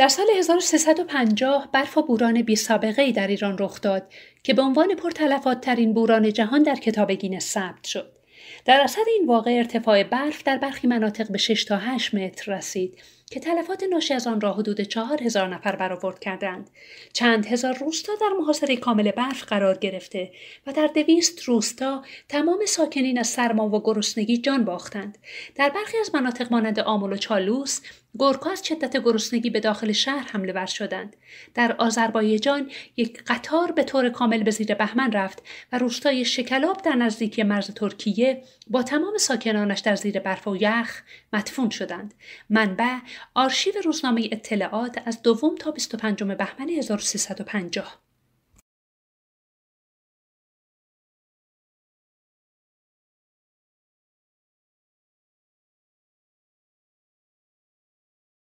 در سال 1350 برف و بوران بی سابقه ای در ایران رخ داد که به عنوان پرتلفات ترین بوران جهان در کتاب گینه ثبت شد. در اثر این واقع ارتفاع برف در برخی مناطق به 6 تا 8 متر رسید که تلفات ناشی از آن را حدود چهار هزار نفر برآورد کردند چند هزار روستا در محاصره کامل برف قرار گرفته و در دویست روستا تمام ساکنین از سرما و گرسنگی جان باختند در برخی از مناطق مانند آمل و چالوس گرکا از شدت گرسنگی به داخل شهر حمله ور شدند در آذربایجان یک قطار به طور کامل به زیر بهمن رفت و روستای شکلاب در نزدیکی مرز ترکیه با تمام ساکنانش در زیر برف و یخ مدفون شدند منبع آرشیو روزنامه اطلاعات از دوم تا 25 بهمن 1350